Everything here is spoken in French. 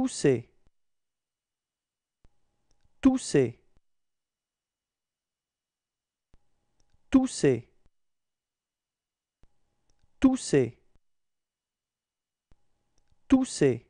tousser tout tousser tout tousser